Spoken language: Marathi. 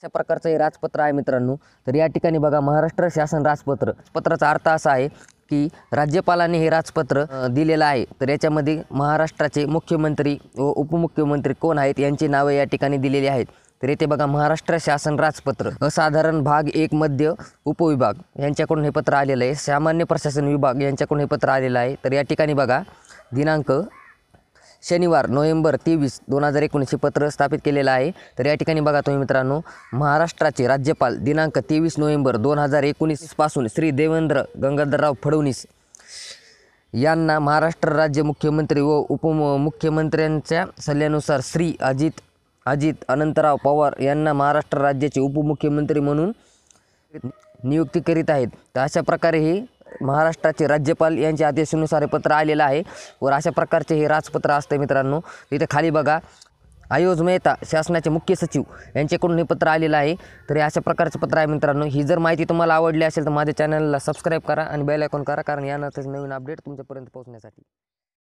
अशा प्रकारचं हे राजपत्र आहे मित्रांनो तर या ठिकाणी बघा महाराष्ट्र शासन राजपत्र पत्राचा अर्थ असा आहे की राज्यपालाने हे राजपत्र दिलेलं आहे तर याच्यामध्ये महाराष्ट्राचे मुख्यमंत्री व उपमुख्यमंत्री कोण आहेत यांची नावं या ठिकाणी दिलेली आहेत तर येथे बघा महाराष्ट्र शासन राजपत्र असाधारण भाग एक मध्य उपविभाग यांच्याकडून हे पत्र आलेलं आहे सामान्य प्रशासन विभाग यांच्याकडून हे पत्र आलेलं आहे तर या ठिकाणी बघा दिनांक शनिवार नोव्हेंबर तेवीस दोन हजार एकोणीसचे पत्र स्थापित केलेलं आहे तर या ठिकाणी बघा तुम्ही मित्रांनो महाराष्ट्राचे राज्यपाल दिनांक तेवीस नोव्हेंबर दोन हजार एकोणीसपासून श्री देवेंद्र गंगाधरराव फडणवीस यांना महाराष्ट्र राज्य मुख्यमंत्री व मुख्यमंत्र्यांच्या सल्ल्यानुसार श्री अजित अजित अनंतराव पवार यांना महाराष्ट्र राज्याचे उपमुख्यमंत्री म्हणून नियुक्ती करीत आहेत तर अशा प्रकारे ही महाराष्ट्राचे राज्यपाल यांच्या आदेशानुसार हे पत्र आलेलं आहे वर अशा प्रकारचे हे राजपत्र असतं मित्रांनो इथे खाली बघा आयोज मेहता शासनाचे मुख्य सचिव यांच्याकडून हे पत्र आलेलं आहे तरी अशा प्रकारचं पत्र आहे मित्रांनो ही जर माहिती तुम्हाला आवडली असेल तर माझ्या चॅनलला सबस्क्राईब करा आणि बेल आयकॉन करा कारण यानंतर नवीन अपडेट तुमच्यापर्यंत पोहोचण्यासाठी